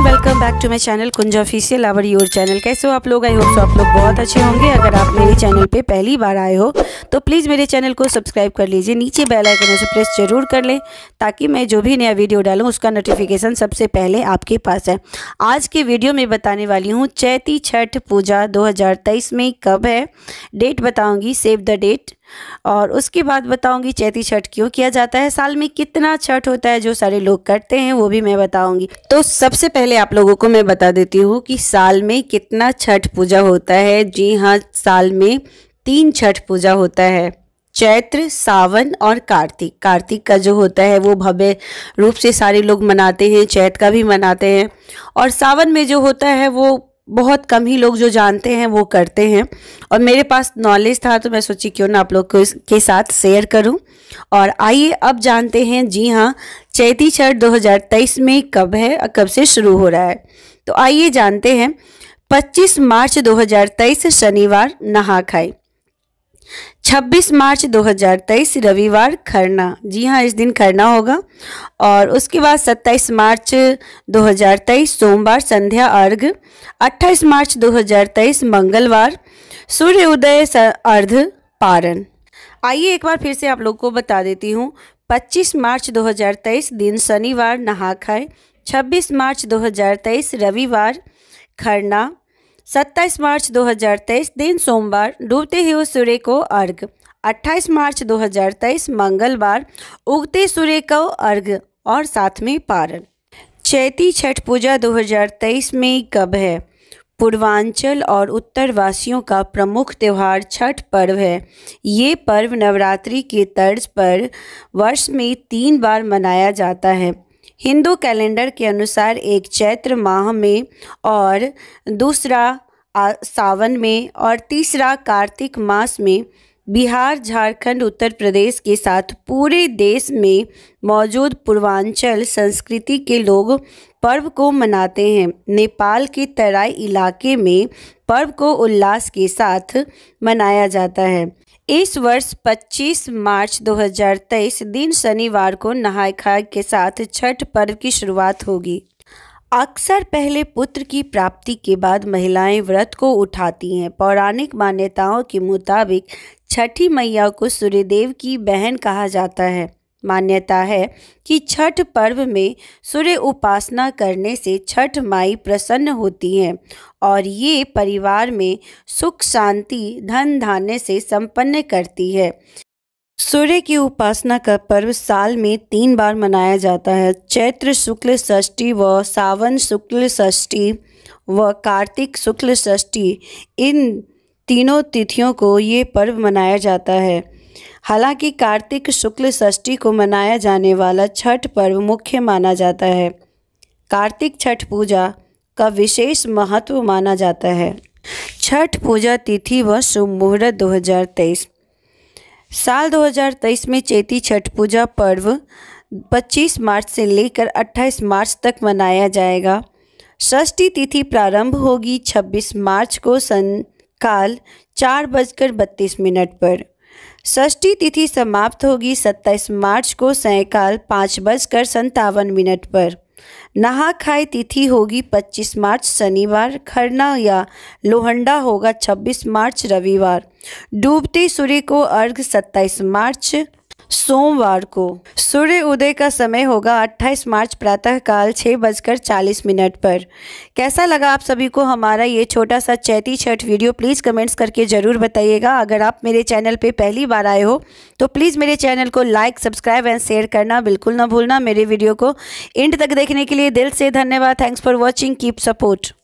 everyone welcome back to my channel Kunj official our your channel कैसे हो आप लोग आई हो सो आप लोग बहुत अच्छे होंगे अगर आप मेरे चैनल पे पहली बार आए हो तो प्लीज़ मेरे चैनल को सब्सक्राइब कर लीजिए नीचे बेल आइकन उसे प्रेस जरूर कर लें ताकि मैं जो भी नया वीडियो डालूँ उसका नोटिफिकेशन सबसे पहले आपके पास है आज के वीडियो में बताने वाली हूँ चैती छठ पूजा दो में कब है डेट बताऊँगी सेव द डेट और उसके बाद बताऊंगी चैती छठ क्यों किया जाता है साल में कितना छठ होता है जो सारे लोग करते हैं वो भी मैं बताऊंगी तो सबसे पहले आप लोगों को मैं बता देती हूँ कि साल में कितना छठ पूजा होता है जी हाँ साल में तीन छठ पूजा होता है चैत्र सावन और कार्तिक कार्तिक का जो होता है वो भव्य रूप से सारे लोग मनाते हैं चैत का भी मनाते हैं और सावन में जो होता है वो बहुत कम ही लोग जो जानते हैं वो करते हैं और मेरे पास नॉलेज था तो मैं सोची क्यों ना आप लोग को के साथ शेयर करूं और आइए अब जानते हैं जी हाँ चैती छठ 2023 में कब है और कब से शुरू हो रहा है तो आइए जानते हैं 25 मार्च 2023 शनिवार नहा खाई 26 मार्च 2023 रविवार खरना जी हाँ इस दिन खरना होगा और उसके बाद 27 मार्च 2023 सोमवार संध्या अर्घ 28 मार्च 2023 मंगलवार सूर्य उदय अर्ध पारण आइए एक बार फिर से आप लोग को बता देती हूँ 25 मार्च 2023 दिन शनिवार नहा खाए छब्बीस मार्च 2023 रविवार खरना 27 मार्च 2023 दिन सोमवार डूबते हुए सूर्य को अर्घ 28 मार्च 2023 मंगलवार उगते सूर्य को अर्घ और साथ में पारण चैती छठ पूजा 2023 में कब है पूर्वांचल और उत्तर वासियों का प्रमुख त्यौहार छठ पर्व है ये पर्व नवरात्रि के तर्ज पर वर्ष में तीन बार मनाया जाता है हिंदू कैलेंडर के अनुसार एक चैत्र माह में और दूसरा सावन में और तीसरा कार्तिक मास में बिहार झारखंड उत्तर प्रदेश के साथ पूरे देश में मौजूद पूर्वांचल संस्कृति के लोग पर्व को मनाते हैं नेपाल के तराई इलाके में पर्व को उल्लास के साथ मनाया जाता है इस वर्ष 25 मार्च 2023 दिन शनिवार को नहाय खाय के साथ छठ पर्व की शुरुआत होगी अक्सर पहले पुत्र की प्राप्ति के बाद महिलाएं व्रत को उठाती हैं पौराणिक मान्यताओं के मुताबिक छठी मैया को सूर्यदेव की बहन कहा जाता है मान्यता है कि छठ पर्व में सूर्य उपासना करने से छठ माई प्रसन्न होती हैं और ये परिवार में सुख शांति धन धान्य से संपन्न करती है सूर्य की उपासना का पर्व साल में तीन बार मनाया जाता है चैत्र शुक्ल षष्ठी व सावन शुक्ल षष्ठी व कार्तिक शुक्ल षष्ठी इन तीनों तिथियों को ये पर्व मनाया जाता है हालांकि कार्तिक शुक्ल षष्ठी को मनाया जाने वाला छठ पर्व मुख्य माना जाता है कार्तिक छठ पूजा का विशेष महत्व माना जाता है छठ पूजा तिथि व शुभ मुहूर्त 2023 साल 2023 में चेती छठ पूजा पर्व 25 मार्च से लेकर 28 मार्च तक मनाया जाएगा षष्ठी तिथि प्रारंभ होगी 26 मार्च को संकाल चार बजकर बत्तीस मिनट पर षष्ठी तिथि समाप्त होगी 27 मार्च को सायकाल पाँच बजकर संतावन मिनट पर नहा खाई तिथि होगी 25 मार्च शनिवार खरना या लोहंडा होगा 26 मार्च रविवार डूबते सूर्य को अर्घ 27 मार्च सोमवार को सूर्य उदय का समय होगा 28 मार्च प्रातःकाल छः बजकर चालीस मिनट पर कैसा लगा आप सभी को हमारा ये छोटा सा Chaiti Chhath video please comments करके ज़रूर बताइएगा अगर आप मेरे चैनल पे पहली बार आए हो तो प्लीज़ मेरे चैनल को लाइक सब्सक्राइब एंड शेयर करना बिल्कुल ना भूलना मेरे वीडियो को एंड तक देखने के लिए दिल से धन्यवाद thanks for watching keep support